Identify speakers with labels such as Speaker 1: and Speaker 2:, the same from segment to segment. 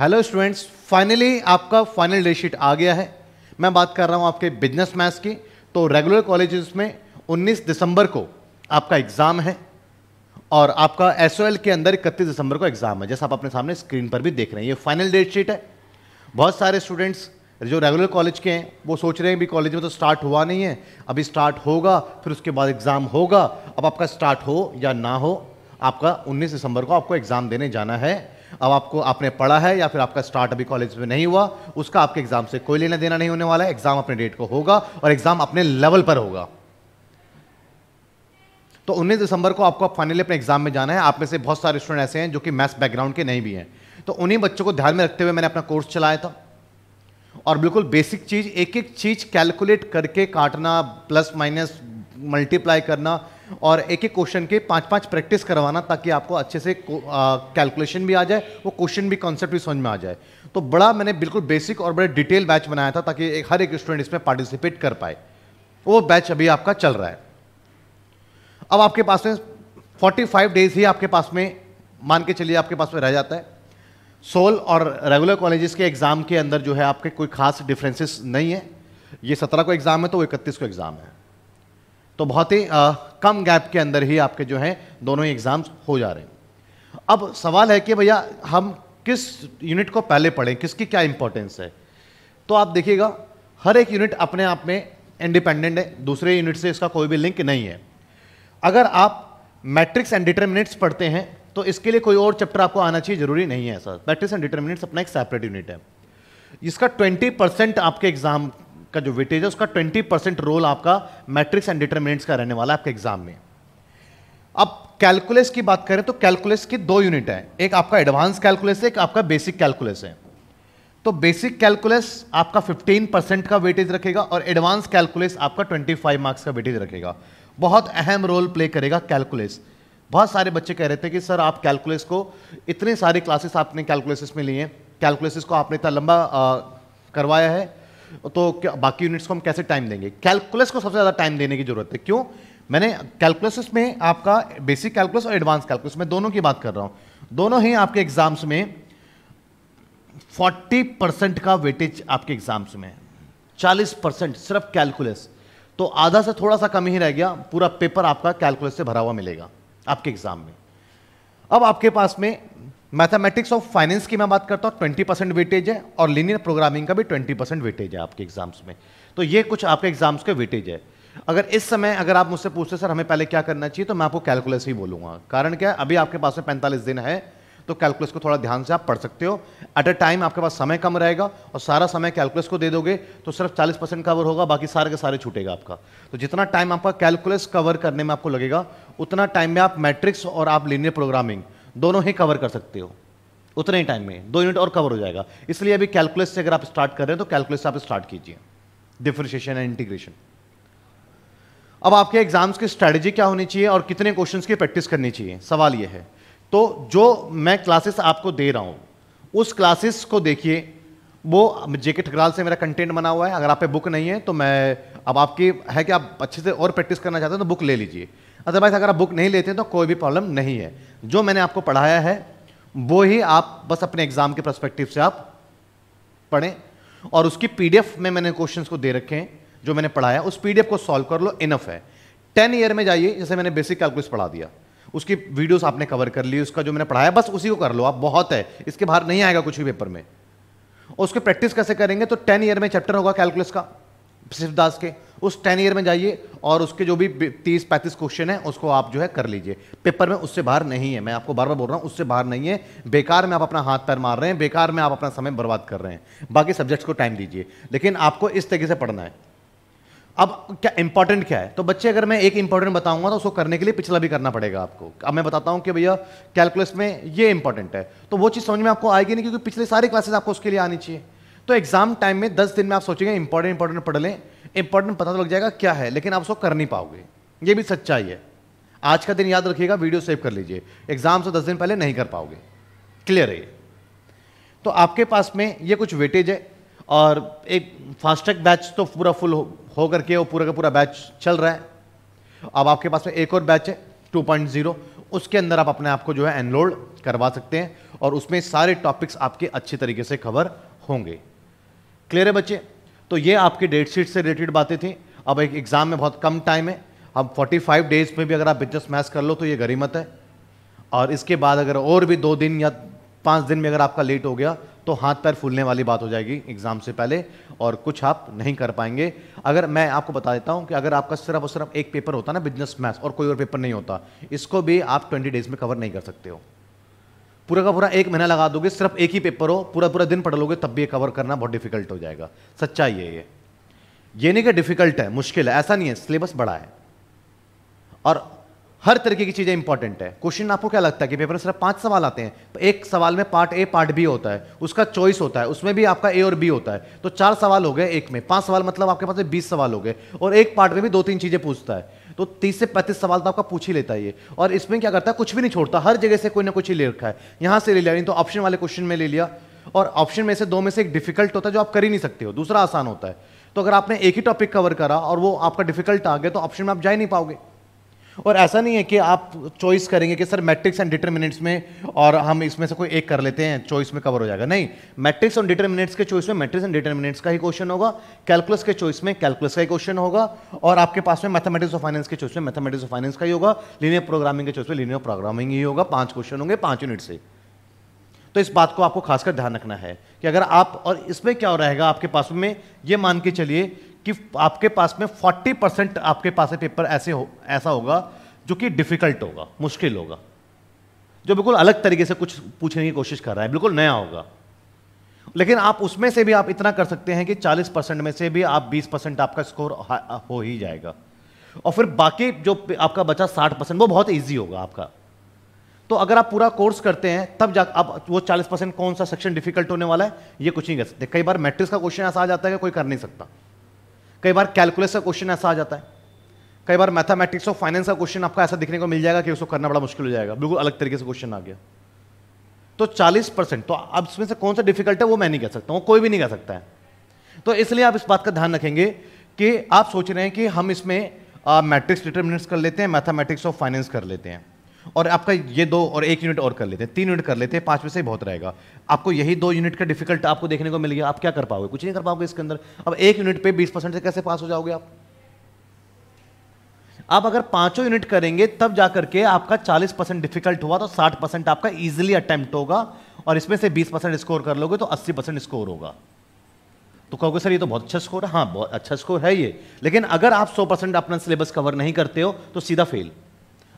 Speaker 1: hello students finally आपका final date sheet आ गया है मैं बात कर रहा हूँ आपके बिजनेस मैथ्स की तो रेगुलर कॉलेजेस में 19 दिसंबर को आपका एग्ज़ाम है और आपका एस के अंदर इकतीस दिसंबर को एग्ज़ाम है जैसा आप अपने सामने स्क्रीन पर भी देख रहे हैं ये फाइनल डेट शीट है बहुत सारे स्टूडेंट्स जो रेगुलर कॉलेज के हैं वो सोच रहे हैं कि कॉलेज में तो स्टार्ट हुआ नहीं है अभी स्टार्ट होगा फिर उसके बाद एग्ज़ाम होगा अब आपका स्टार्ट हो या ना हो आपका 19 दिसंबर को आपको एग्ज़ाम देने जाना है अब आपको आपने पढ़ा है या फिर आपका स्टार्ट अभी कॉलेज में नहीं हुआ उसका आपके एग्जाम से कोई लेना देना नहीं होने वाला है एग्जाम अपने डेट को होगा और एग्जाम अपने लेवल पर होगा तो 19 दिसंबर को आपको फाइनली अपने एग्जाम में जाना है आप में से बहुत सारे स्टूडेंट ऐसे हैं जो कि मैथ्स बैकग्राउंड के नहीं भी हैं तो उन्हीं बच्चों को ध्यान में रखते हुए मैंने अपना कोर्स चलाया था और बिल्कुल बेसिक चीज एक एक चीज कैलकुलेट करके काटना प्लस माइनस मल्टीप्लाई करना और एक एक क्वेश्चन के पांच पांच प्रैक्टिस करवाना ताकि आपको अच्छे से कैलकुलेशन भी आ जाए वो क्वेश्चन भी कॉन्सेप्ट भी समझ में आ जाए तो बड़ा मैंने बिल्कुल बेसिक और बड़े डिटेल बैच बनाया था ताकि एक, हर एक स्टूडेंट इसमें पार्टिसिपेट कर पाए वो बैच अभी आपका चल रहा है अब आपके पास में फोर्टी डेज ही आपके पास में मान के चलिए आपके पास में रह जाता है सोल और रेगुलर कॉलेजेस के एग्ज़ाम के अंदर जो है आपके कोई खास डिफरेंसेस नहीं है ये सत्रह को एग्ज़ाम है तो वो इकतीस को एग्ज़ाम है तो बहुत ही कम गैप के अंदर ही आपके जो हैं दोनों ही एग्ज़ाम्स हो जा रहे हैं अब सवाल है कि भैया हम किस यूनिट को पहले पढ़ें किसकी क्या इंपॉर्टेंस है तो आप देखिएगा हर एक यूनिट अपने आप में इंडिपेंडेंट है दूसरे यूनिट से इसका कोई भी लिंक नहीं है अगर आप मैट्रिक्स एंड डिटर्मिनेट्स पढ़ते हैं तो इसके लिए कोई और चैप्टर आपको आना चाहिए जरूरी नहीं है सर मैट्रिक्स एंड डिटर्मिनेट्स अपना एक सेपरेट यूनिट है इसका 20 परसेंट आपके एग्जाम का जो वेटेज है उसका 20 परसेंट रोल आपका मैट्रिक्स एंड डिटर्मिनेंट्स का रहने वाला है आपके एग्जाम में अब कैलकुलस की बात करें तो कैलकुलस की दो यूनिट है एक आपका एडवांस कैलकुलस है एक आपका बेसिक कैलकुलस है तो बेसिक कैलकुलस आपका 15 परसेंट का वेटेज रखेगा और एडवांस कैलकुलस आपका 25 मार्क्स का वेटेज रखेगा बहुत अहम रोल प्ले करेगा कैलकुलस बहुत सारे बच्चे कह रहे थे कि सर आप कैलकुलस को इतने सारे क्लासेस आपने कैलकुलेस में लिए हैं कैलकुलसिस को आपने इतना लंबा आ, करवाया है तो बाकी यूनिट्स को हम कैसे टाइम देंगे कैलकुलस को सबसे ज़्यादा टाइम देने की ज़रूरत है क्यों मैंने कैलकुलस में आपका बेसिक कैलकुलस और एडवांस कैलकुलस मैं दोनों की बात कर रहा हूँ दोनों ही आपके एग्जाम्स में 40 परसेंट का वेटेज आपके एग्जाम्स में है 40 परसेंट सिर्फ कैलकुलस तो आधा से थोड़ा सा कम ही रह गया पूरा पेपर आपका कैलकुलस से भरा हुआ मिलेगा आपके एग्जाम में अब आपके पास में मैथमेटिक्स ऑफ फाइनेंस की मैं बात करता हूँ ट्वेंटी परसेंट वेटेज है और लीनियर प्रोग्रामिंग का भी ट्वेंटी परसेंट वेटेज है आपके एग्जाम्स में तो ये कुछ आपके एग्जाम्स के वेटेज है अगर इस समय अगर आप मुझसे पूछते सर हमें पहले क्या करना चाहिए तो मैं आपको कैलकुलस ही बोलूंगा कारण क्या अभी आपके पास में पैंतालीस दिन है तो कैलकुलस को थोड़ा ध्यान से आप पढ़ सकते हो एट अ टाइम आपके पास समय कम रहेगा और सारा समय कैलकुलस को दे दोगे तो सिर्फ 40 परसेंट कवर होगा बाकी सारे के सारे छूटेगा आपका तो जितना टाइम आपका कैलकुलस कवर करने में आपको लगेगा उतना टाइम में आप मैट्रिक्स और आप लीनियर प्रोग्रामिंग दोनों ही कवर कर सकते हो उतने ही टाइम में दो यूनिट और कवर हो जाएगा इसलिए अभी कैलकुलस से अगर आप स्टार्ट कर रहे हैं तो कैलकुलस से आप स्टार्ट कीजिए डिफ्रेशिएशन एंड इंटीग्रेशन अब आपके एग्जाम्स की स्ट्रैटेजी क्या होनी चाहिए और कितने क्वेश्चंस की प्रैक्टिस करनी चाहिए सवाल यह है तो जो मैं क्लासेस आपको दे रहा हूं उस क्लासेस को देखिए वो जेके ठकराल से मेरा कंटेंट बना हुआ है अगर आप पे बुक नहीं है तो मैं अब आपकी है कि आप अच्छे से और प्रैक्टिस करना चाहते हैं तो बुक ले लीजिए अदरवाइज अगर आप बुक नहीं लेते हैं तो कोई भी प्रॉब्लम नहीं है जो मैंने आपको पढ़ाया है वो ही आप बस अपने एग्ज़ाम के प्रस्पेक्टिव से आप पढ़ें और उसकी पी में मैंने क्वेश्चन को दे रखे हैं जो मैंने पढ़ाया उस पी को सॉल्व कर लो इनफ है टेन ईयर में जाइए जैसे मैंने बेसिक कैलकुलस पढ़ा दिया उसकी वीडियोस आपने कवर कर ली उसका जो मैंने पढ़ाया बस उसी को कर लो आप बहुत है इसके बाहर नहीं आएगा कुछ भी पेपर में उसकी प्रैक्टिस कैसे करेंगे तो टेन ईयर में चैप्टर होगा कैलकुलस का दास के उस टेन ईयर में जाइए और उसके जो भी तीस पैंतीस क्वेश्चन है उसको आप जो है कर लीजिए पेपर में उससे बाहर नहीं है मैं आपको बार बार बोल रहा हूँ उससे बाहर नहीं है बेकार में आप अपना हाथ पैर मार रहे हैं बेकार में आप अपना समय बर्बाद कर रहे हैं बाकी सब्जेक्ट्स को टाइम दीजिए लेकिन आपको इस तरीके से पढ़ना है अब क्या इंपॉर्टेंट क्या है तो बच्चे अगर मैं एक इंपॉर्टेंट बताऊंगा तो उसको करने के लिए पिछला भी करना पड़ेगा आपको अब मैं बताता हूं कि भैया कैलकुलस में ये इंपॉर्टेंट है तो वो चीज़ समझ में आपको आएगी नहीं क्योंकि पिछले सारे क्लासेस आपको उसके लिए आनी चाहिए तो एग्जाम टाइम में दस दिन में आप सोचेंगे इंपॉर्टेंट इंपॉर्टेंट पढ़ लें इंपॉर्टेंट पता तो लग जाएगा क्या है लेकिन आप उसको कर नहीं पाओगे ये भी सच्चाई है आज का दिन याद रखिएगा वीडियो सेव कर लीजिए एग्जाम से दस दिन पहले नहीं कर पाओगे क्लियर है तो आपके पास में ये कुछ वेटेज है और एक फास्ट ट्रैक बैच तो पूरा फुल हो, हो करके वो पूरा का पूरा बैच चल रहा है अब आपके पास में एक और बैच है 2.0 उसके अंदर आप अपने आप को जो है एनरोल्ड करवा सकते हैं और उसमें सारे टॉपिक्स आपके अच्छे तरीके से कवर होंगे क्लियर है बच्चे तो ये आपके डेट शीट से रिलेटेड बातें थी अब एक एग्ज़ाम में बहुत कम टाइम है अब 45 डेज में भी अगर आप बिजनेस मैच कर लो तो ये गरीमत है और इसके बाद अगर और भी दो दिन या पाँच दिन में अगर आपका लेट हो गया तो हाथ पैर फूलने वाली बात हो जाएगी एग्ज़ाम से पहले और कुछ आप नहीं कर पाएंगे अगर मैं आपको बता देता हूँ कि अगर आपका सिर्फ और सिर्फ एक पेपर होता ना बिजनेस मैथ्स और कोई और पेपर नहीं होता इसको भी आप ट्वेंटी डेज में कवर नहीं कर सकते हो पूरा का पूरा एक महीना लगा दोगे सिर्फ एक ही पेपर हो पूरा पूरा दिन पढ़ लोगे तब भी कवर करना बहुत डिफिकल्ट हो जाएगा सच्चाई है ये ये नहीं कि डिफिकल्ट है मुश्किल है ऐसा नहीं है सिलेबस बड़ा है और हर तरीके की चीज़ें इंपॉर्टेंट है क्वेश्चन आपको क्या लगता है कि पेपर में सिर्फ पांच सवाल आते हैं तो एक सवाल में पार्ट ए पार्ट बी होता है उसका चॉइस होता है उसमें भी आपका ए और बी होता है तो चार सवाल हो गए एक में पांच सवाल मतलब आपके पास बीस सवाल हो गए और एक पार्ट में भी दो तीन चीज़ें पूछता है तो तीस से पैंतीस सवाल तो आपका पूछ ही लेता है ये और इसमें क्या करता है कुछ भी नहीं छोड़ता हर जगह से कोई ना कुछ ही ले रखा है यहाँ से ले लिया नहीं तो ऑप्शन वाले क्वेश्चन में ले लिया और ऑप्शन में से दो में से एक डिफिकल्ट होता है जो आप कर ही नहीं सकते हो दूसरा आसान होता है तो अगर आपने एक ही टॉपिक कवर करा और वो आपका डिफिकल्ट आ गया तो ऑप्शन में आप जा ही नहीं पाओगे और ऐसा नहीं है कि आप चॉइस करेंगे कि सर मैट्रिक्स एंड डिटरमिनेंट्स में और हम इसमें से कोई एक कर लेते हैं चॉइस में कवर हो जाएगा नहीं मैट्रिक्स और डिटरमिनेंट्स के चॉइस में मैट्रिक्स एंड डिटरमिनेंट्स का ही क्वेश्चन होगा कैलकुलस के चॉइस में कैलकुलस का ही क्वेश्चन होगा और आपके पास में मैथमेटिक्स और फाइनेंस के चॉइस में मैथमेटिक्स और फाइनेंस का ही होगा लीनियर प्रोग्रामिंग के चॉइस में लीनियर प्रोग्रामिंग ही होगा पांच क्वेश्चन होंगे पांच यूनिट से तो इस बात को आपको खासकर ध्यान रखना है कि अगर आप और इसमें क्या हो रहेगा आपके पास में ये मान के चलिए कि आपके पास में 40 परसेंट आपके पास पेपर ऐसे हो ऐसा होगा जो कि डिफ़िकल्ट होगा मुश्किल होगा जो बिल्कुल अलग तरीके से कुछ पूछने की कोशिश कर रहा है बिल्कुल नया होगा लेकिन आप उसमें से भी आप इतना कर सकते हैं कि 40 परसेंट में से भी आप 20 परसेंट आपका स्कोर हो ही जाएगा और फिर बाकी जो आपका बचा 60 परसेंट वो बहुत ईजी होगा आपका तो अगर आप पूरा कोर्स करते हैं तब जा आप वो 40 परसेंट कौन सा सेक्शन डिफिकल्ट होने वाला है ये कुछ नहीं कर सकते कई बार मैट्रिक्स का क्वेश्चन ऐसा आ जाता है कि कोई कर नहीं सकता कई बार कैलकुलस का क्वेश्चन ऐसा आ जाता है कई बार मैथमेटिक्स और फाइनेंस का क्वेश्चन आपका ऐसा दिखने को मिल जाएगा कि उसको करना बड़ा मुश्किल हो जाएगा बिल्कुल अलग तरीके से क्वेश्चन आ गया तो 40 परसेंट तो अब इसमें से कौन सा डिफिकल्ट है वो मैं नहीं कह सकता हूँ कोई भी नहीं कह सकता है तो इसलिए आप इस बात का ध्यान रखेंगे कि आप सोच रहे हैं कि हम इसमें मैट्रिक्स डिटर्मिनेट्स कर लेते हैं मैथमेटिक्स और फाइनेंस कर लेते हैं और आपका ये दो और एक यूनिट और कर लेते हैं तीन यूनिट कर लेते हैं पांच में से ही बहुत रहेगा आपको यही दो यूनिट का डिफिकल्ट आपको देखने को मिल गया आप क्या कर पाओगे कुछ नहीं कर पाओगे इसके अंदर अब एक यूनिट पे बीस परसेंट से कैसे पास हो जाओगे आप आप अगर पांचों यूनिट करेंगे तब जाकर के आपका चालीस परसेंट डिफिकल्ट हुआ तो साठ परसेंट आपका इजिली अटेम्प्ट होगा और इसमें से बीस परसेंट स्कोर कर लोगे तो अस्सी परसेंट स्कोर होगा तो कहोगे सर ये तो बहुत अच्छा स्कोर है हाँ बहुत अच्छा स्कोर है ये लेकिन अगर आप सौ परसेंट अपना सिलेबस कवर नहीं करते हो तो सीधा फेल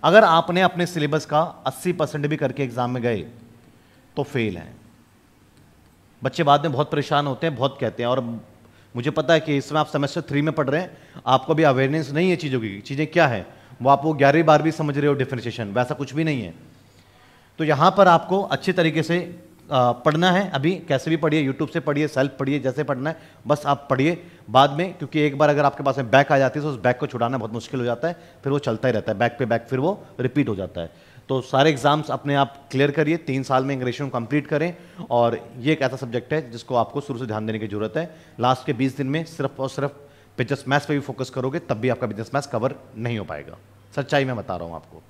Speaker 1: अगर आपने अपने सिलेबस का 80 परसेंट भी करके एग्जाम में गए तो फेल हैं बच्चे बाद में बहुत परेशान होते हैं बहुत कहते हैं और मुझे पता है कि इसमें आप सेमेस्टर थ्री में पढ़ रहे हैं आपको भी अवेयरनेस नहीं है चीज़ों की चीज़ें क्या है वो आप वो ग्यारहवीं बारहवीं समझ रहे हो डिफ्रेंशिएशन वैसा कुछ भी नहीं है तो यहाँ पर आपको अच्छे तरीके से पढ़ना है अभी कैसे भी पढ़िए यूट्यूब से पढ़िए सेल्फ पढ़िए जैसे पढ़ना है बस आप पढ़िए बाद में क्योंकि एक बार अगर आपके पास में बैक आ जाती है तो उस बैक को छुड़ाना बहुत मुश्किल हो जाता है फिर वो चलता ही रहता है बैक पे बैक फिर वो रिपीट हो जाता है तो सारे एग्जाम्स अपने आप क्लियर करिए तीन साल में इंग्लिश कंप्लीट करें और ये एक ऐसा सब्जेक्ट है जिसको आपको शुरू से ध्यान देने की जरूरत है लास्ट के बीस दिन में सिर्फ और सिर्फ बिजनेस मैथ्स पर भी फोकस करोगे तब भी आपका बिजनेस मैथ्स कवर नहीं हो पाएगा सच्चाई में बता रहा हूँ आपको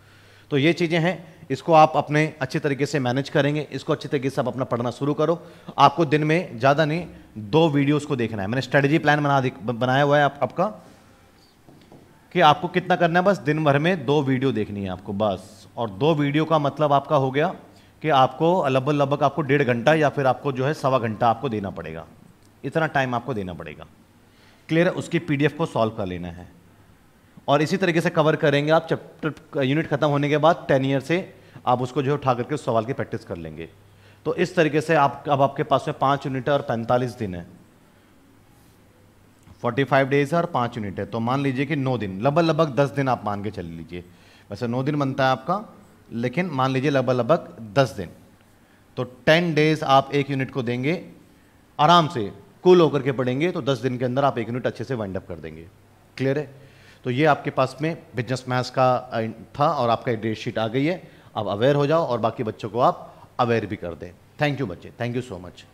Speaker 1: तो ये चीज़ें हैं इसको आप अपने अच्छे तरीके से मैनेज करेंगे इसको अच्छे तरीके से आप अपना पढ़ना शुरू करो आपको दिन में ज़्यादा नहीं दो वीडियोस को देखना है मैंने स्ट्रेटजी प्लान बना बनाया हुआ है आप, आपका कि आपको कितना करना है बस दिन भर में दो वीडियो देखनी है आपको बस और दो वीडियो का मतलब आपका हो गया कि आपको लगभग लगभग आपको डेढ़ घंटा या फिर आपको जो है सवा घंटा आपको देना पड़ेगा इतना टाइम आपको देना पड़ेगा क्लियर है उसकी पीडीएफ को सॉल्व कर लेना है और इसी तरीके से कवर करेंगे आप चैप्टर यूनिट खत्म होने के बाद टेन ईयर से आप उसको जो है उठा करके उस सवाल की प्रैक्टिस कर लेंगे तो इस तरीके से आप अब आपके पास में पाँच यूनिट है और पैंतालीस दिन है फोर्टी फाइव डेज है और पाँच यूनिट है तो मान लीजिए कि नौ दिन लगभग लगभग दस दिन आप मान के चल लीजिए वैसे नौ दिन बनता है आपका लेकिन मान लीजिए लगभग लगभग दस दिन तो टेन डेज आप एक यूनिट को देंगे आराम से कूल होकर के पढ़ेंगे तो दस दिन के अंदर आप एक यूनिट अच्छे से वाइंड अप कर देंगे क्लियर है तो ये आपके पास में बिजनेस मैथ्स का था और आपका डेट शीट आ गई है आप अवेयर हो जाओ और बाकी बच्चों को आप अवेयर भी कर दें थैंक यू बच्चे थैंक यू सो मच